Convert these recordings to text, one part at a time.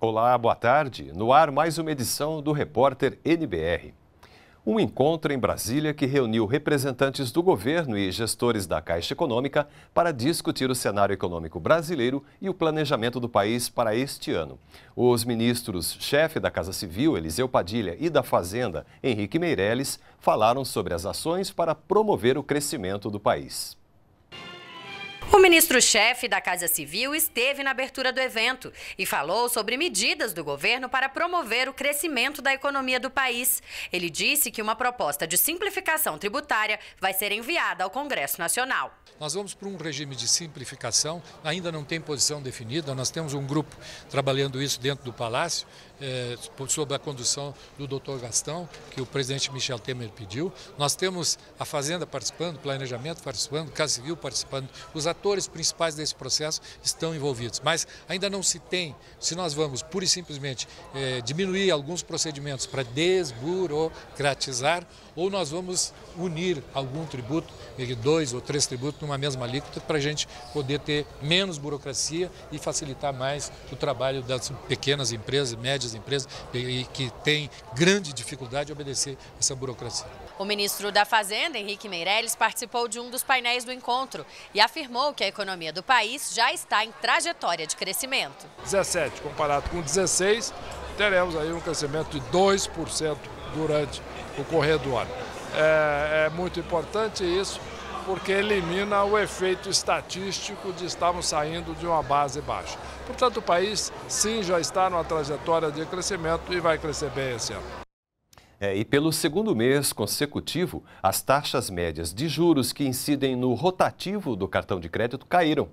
Olá, boa tarde. No ar, mais uma edição do Repórter NBR um encontro em Brasília que reuniu representantes do governo e gestores da Caixa Econômica para discutir o cenário econômico brasileiro e o planejamento do país para este ano. Os ministros-chefe da Casa Civil, Eliseu Padilha, e da Fazenda, Henrique Meirelles, falaram sobre as ações para promover o crescimento do país. O ministro-chefe da Casa Civil esteve na abertura do evento e falou sobre medidas do governo para promover o crescimento da economia do país. Ele disse que uma proposta de simplificação tributária vai ser enviada ao Congresso Nacional. Nós vamos para um regime de simplificação, ainda não tem posição definida, nós temos um grupo trabalhando isso dentro do Palácio, eh, sob a condução do doutor Gastão, que o presidente Michel Temer pediu. Nós temos a Fazenda participando, Planejamento participando, Casa Civil participando, os atores principais desse processo estão envolvidos. Mas ainda não se tem, se nós vamos pura e simplesmente é, diminuir alguns procedimentos para desburocratizar, ou nós vamos unir algum tributo, eh, dois ou três tributos, numa mesma alíquota, para a gente poder ter menos burocracia e facilitar mais o trabalho das pequenas empresas, médias empresas, e que têm grande dificuldade de obedecer essa burocracia. O ministro da Fazenda, Henrique Meirelles, participou de um dos painéis do encontro e afirmou que a economia do país já está em trajetória de crescimento. 17 comparado com 16, teremos aí um crescimento de 2% durante o correr do ano. É, é muito importante isso porque elimina o efeito estatístico de estarmos saindo de uma base baixa. Portanto, o país sim já está numa trajetória de crescimento e vai crescer bem esse ano. É, e pelo segundo mês consecutivo, as taxas médias de juros que incidem no rotativo do cartão de crédito caíram.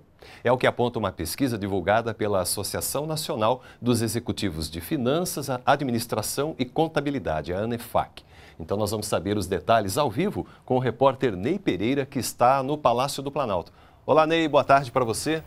É o que aponta uma pesquisa divulgada pela Associação Nacional dos Executivos de Finanças, Administração e Contabilidade, a ANEFAC. Então nós vamos saber os detalhes ao vivo com o repórter Ney Pereira, que está no Palácio do Planalto. Olá, Ney, boa tarde para você.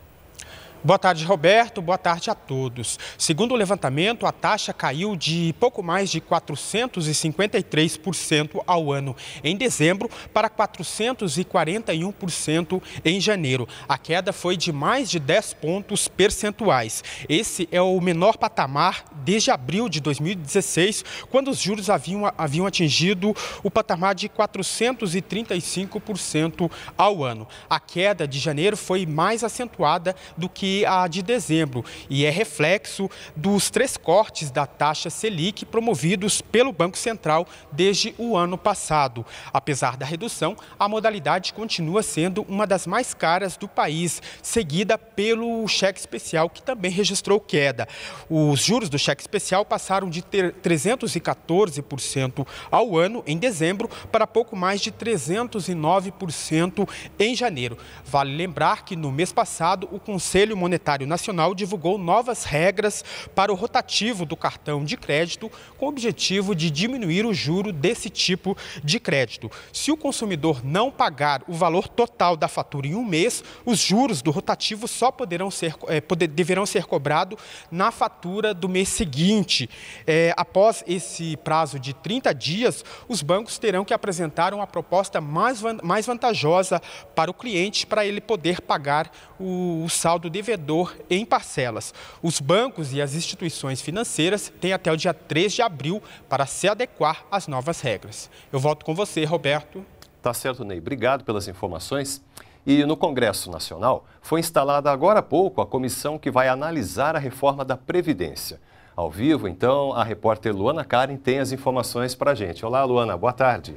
Boa tarde, Roberto. Boa tarde a todos. Segundo o levantamento, a taxa caiu de pouco mais de 453% ao ano em dezembro para 441% em janeiro. A queda foi de mais de 10 pontos percentuais. Esse é o menor patamar desde abril de 2016, quando os juros haviam, haviam atingido o patamar de 435% ao ano. A queda de janeiro foi mais acentuada do que a de dezembro, e é reflexo dos três cortes da taxa Selic promovidos pelo Banco Central desde o ano passado. Apesar da redução, a modalidade continua sendo uma das mais caras do país, seguida pelo cheque especial, que também registrou queda. Os juros do cheque especial passaram de 314% ao ano em dezembro para pouco mais de 309% em janeiro. Vale lembrar que no mês passado o Conselho Monetário Nacional divulgou novas regras para o rotativo do cartão de crédito com o objetivo de diminuir o juro desse tipo de crédito. Se o consumidor não pagar o valor total da fatura em um mês, os juros do rotativo só poderão ser, é, poder, deverão ser cobrados na fatura do mês seguinte. É, após esse prazo de 30 dias, os bancos terão que apresentar uma proposta mais, mais vantajosa para o cliente para ele poder pagar o, o saldo deverão devedor em parcelas. Os bancos e as instituições financeiras têm até o dia 3 de abril para se adequar às novas regras. Eu volto com você, Roberto. Tá certo, Ney. Obrigado pelas informações. E no Congresso Nacional foi instalada agora há pouco a comissão que vai analisar a reforma da Previdência. Ao vivo, então, a repórter Luana Karen tem as informações para a gente. Olá, Luana, boa tarde.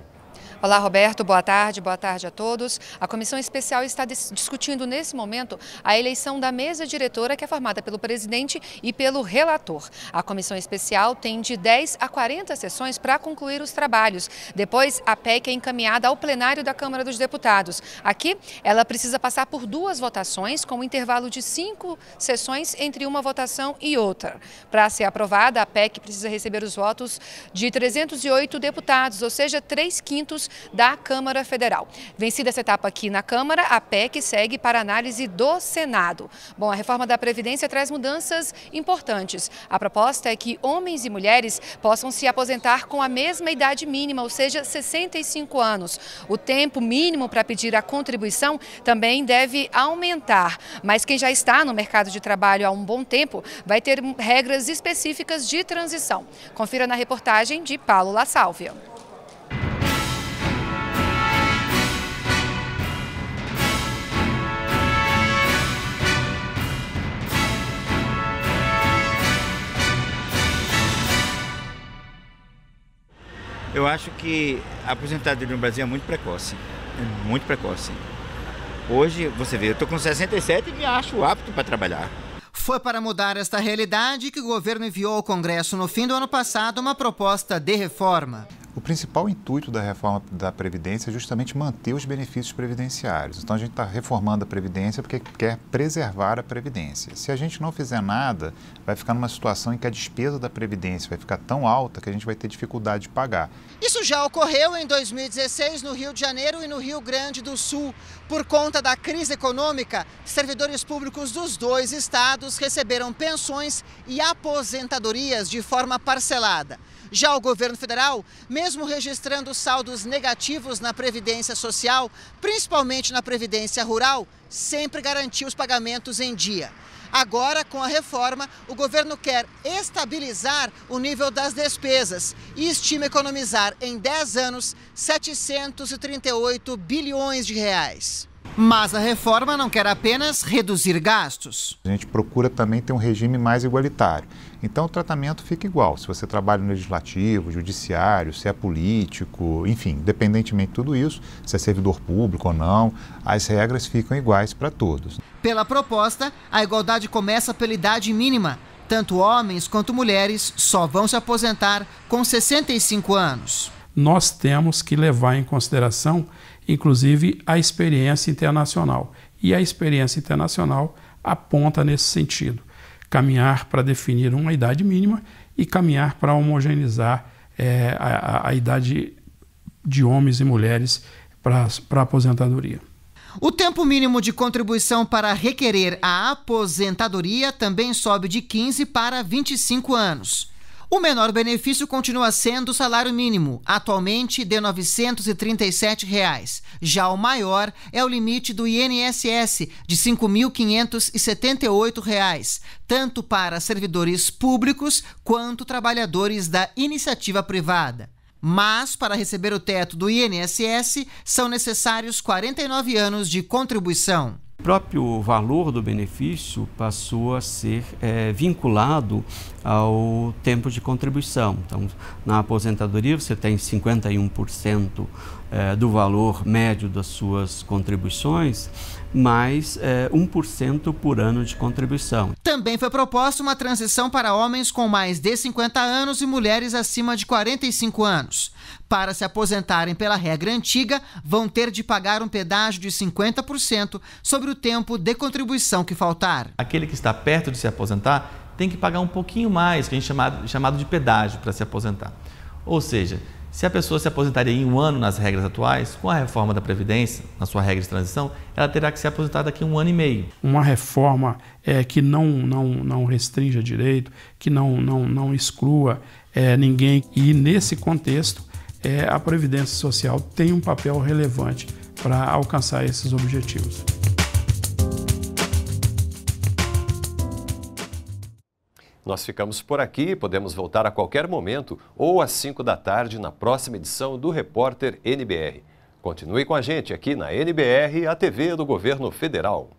Olá, Roberto. Boa tarde. Boa tarde a todos. A comissão especial está discutindo nesse momento a eleição da mesa diretora, que é formada pelo presidente e pelo relator. A comissão especial tem de 10 a 40 sessões para concluir os trabalhos. Depois, a PEC é encaminhada ao plenário da Câmara dos Deputados. Aqui, ela precisa passar por duas votações, com um intervalo de cinco sessões entre uma votação e outra. Para ser aprovada, a PEC precisa receber os votos de 308 deputados, ou seja, três quintos da Câmara Federal. Vencida essa etapa aqui na Câmara, a PEC segue para análise do Senado. Bom, a reforma da Previdência traz mudanças importantes. A proposta é que homens e mulheres possam se aposentar com a mesma idade mínima, ou seja, 65 anos. O tempo mínimo para pedir a contribuição também deve aumentar, mas quem já está no mercado de trabalho há um bom tempo vai ter regras específicas de transição. Confira na reportagem de Paulo La Sálvia. Eu acho que a aposentadoria no Brasil é muito precoce. É muito precoce. Hoje, você vê, eu estou com 67 e me acho apto para trabalhar. Foi para mudar esta realidade que o governo enviou ao Congresso no fim do ano passado uma proposta de reforma. O principal intuito da reforma da Previdência é justamente manter os benefícios previdenciários. Então, a gente está reformando a Previdência porque quer preservar a Previdência. Se a gente não fizer nada, vai ficar numa situação em que a despesa da Previdência vai ficar tão alta que a gente vai ter dificuldade de pagar. Isso já ocorreu em 2016 no Rio de Janeiro e no Rio Grande do Sul. Por conta da crise econômica, servidores públicos dos dois estados receberam pensões e aposentadorias de forma parcelada. Já o governo federal, mesmo registrando saldos negativos na Previdência Social, principalmente na Previdência Rural, sempre garantiu os pagamentos em dia. Agora, com a reforma, o governo quer estabilizar o nível das despesas e estima economizar em 10 anos 738 bilhões de reais. Mas a reforma não quer apenas reduzir gastos. A gente procura também ter um regime mais igualitário. Então o tratamento fica igual. Se você trabalha no legislativo, judiciário, se é político, enfim, independentemente de tudo isso, se é servidor público ou não, as regras ficam iguais para todos. Pela proposta, a igualdade começa pela idade mínima. Tanto homens quanto mulheres só vão se aposentar com 65 anos. Nós temos que levar em consideração, inclusive, a experiência internacional. E a experiência internacional aponta nesse sentido caminhar para definir uma idade mínima e caminhar para homogeneizar é, a, a idade de homens e mulheres para a aposentadoria. O tempo mínimo de contribuição para requerer a aposentadoria também sobe de 15 para 25 anos. O menor benefício continua sendo o salário mínimo, atualmente de R$ 937. Reais. Já o maior é o limite do INSS, de R$ 5.578, reais, tanto para servidores públicos quanto trabalhadores da iniciativa privada. Mas, para receber o teto do INSS, são necessários 49 anos de contribuição. O próprio valor do benefício passou a ser é, vinculado ao tempo de contribuição. Então, na aposentadoria, você tem 51% é, do valor médio das suas contribuições, mais é, 1% por ano de contribuição. Também foi proposta uma transição para homens com mais de 50 anos e mulheres acima de 45 anos. Para se aposentarem pela regra antiga, vão ter de pagar um pedágio de 50% sobre o tempo de contribuição que faltar. Aquele que está perto de se aposentar tem que pagar um pouquinho mais, que a gente chamado, chamado de pedágio para se aposentar. Ou seja, se a pessoa se aposentaria em um ano nas regras atuais, com a reforma da Previdência, na sua regra de transição, ela terá que se aposentar daqui a um ano e meio. Uma reforma é, que não, não, não restrinja direito, que não, não, não exclua é, ninguém. E nesse contexto, é, a Previdência Social tem um papel relevante para alcançar esses objetivos. Nós ficamos por aqui, podemos voltar a qualquer momento ou às 5 da tarde na próxima edição do Repórter NBR. Continue com a gente aqui na NBR, a TV do Governo Federal.